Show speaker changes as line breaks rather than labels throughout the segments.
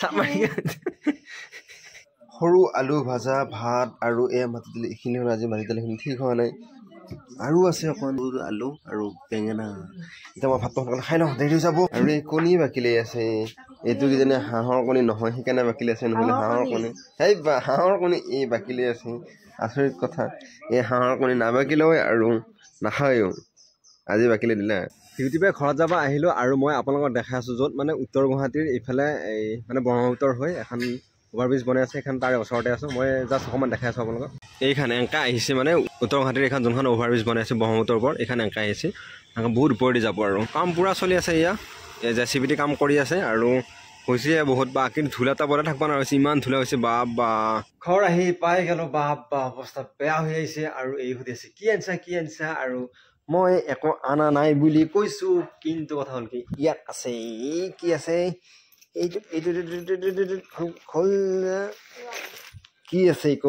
সৰু আলু ভাজা ভাত আৰু এই মাটি দালি এইখিনি হ'ল আজি মাটি দালিখিনি ঠিক হোৱা নাই আৰু আছে অকণমান আলু আৰু বেঙেনা এতিয়া মই ভাতটো সোনকালে খাই লওঁ দেৰি হৈ যাব আৰু এই কণী বাকিলেই আছে এইটো কিজানি হাঁহৰ কণী নহয় সেইকাৰণে বাকিলে আছে নহ'লে হাঁহৰ কণী সেই হাঁহৰ কণী এই বাকিলেই আছে আচৰিত কথা এই হাঁহৰ কণী নাবাকিলেও আৰু নাখায়ো আজি বাকিলে দিলে টিউটিপে ঘৰত যাব আহিলোঁ আৰু মই আপোনালোকক দেখাই য'ত মানে উত্তৰ গুৱাহাটীৰ ইফালে এই মানে ব্ৰহ্মপুত্ৰ হৈ এখন অভাৰব্ৰিজ বনাই আছে সেইখন তাৰ ওচৰতে আছোঁ মই জাষ্ট অকণমান দেখাই আছোঁ আপোনালোকক এইখন এংকা আহিছে মানে উত্তৰ গুৱাহাটীৰ এইখন যোনখন অভাৰব্ৰিজ বনাই আছে ব্ৰহ্মপুত্ৰৰ ওপৰত এইখন এংকা আহিছে এনেকৈ বহুত ওপৰেদি যাব আৰু কাম পূৰা চলি আছে ইয়াত জে চি বি টি কাম কৰি আছে আৰু হৈছে বহুত বা কিন্তু ধূলা তাপতে থাকিব নোৱাৰিছে ইমান ধূলা হৈছে বাপ বা ঘৰ আহি পাই গ'লোঁ বাপ বা অৱস্থা বেয়া হৈ আহিছে আৰু এই সুধি আছে কি আনিছা কি আনিছা আৰু মই একো অনা নাই বুলি কৈছোঁ কিন্তু কথা হ'ল কি ইয়াত আছে কি আছে এইটো এইটো হ'ল কি আছে ক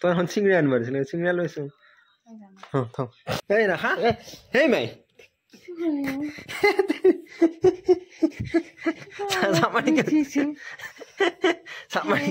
তই এখন চিংৰা আনিব দিছিল চিংৰা লৈছোঁ এই হে মাই চামাৰি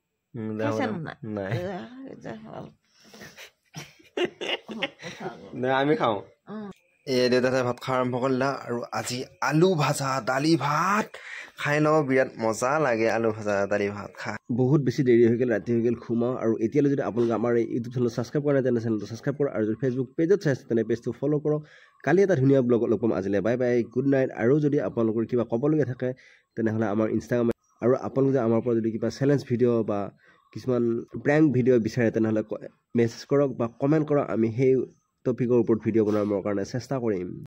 আমি খাওঁ এই দেউতাতে ভাত খোৱা আৰম্ভ কৰিলা আৰু আজি আলু ভাজা দালি ভাত খাই লওঁ বিৰাট মজা লাগে আলু ভাজা দালি ভাত খাই বহুত বেছি দেৰি হৈ গ'ল ৰাতি হৈ গ'ল সোমাওঁ আৰু এতিয়ালৈ যদি আপোনালোকে আমাৰ এই ইউটিউব চেনেল ছাবস্ক্ৰাইব কৰা নাই তেনে চেনেলটো ছাবস্ক্ৰাইব কৰক আৰু যদি ফেচবুক পেজত চাইছে তেনে পেজটো ফ'ল' কৰক কালি এটা ধুনীয়া ব্লগত লগ পাম আজিলৈ বাই বাই গুড নাইট আৰু যদি আপোনালোকৰ কিবা ক'বলগীয়া থাকে তেনেহ'লে আমাৰ ইনষ্টাগ্ৰাম আৰু আপোনালোকে আমাৰ পৰা যদি কিবা চেলেঞ্জ ভিডিঅ' বা কিছুমান প্ৰেংক ভিডিঅ' বিচাৰে তেনেহ'লে মেছেজ কৰক বা কমেণ্ট কৰক আমি সেই টপিকৰ ওপৰত ভিডিঅ' বনাবৰ কাৰণে চেষ্টা কৰিম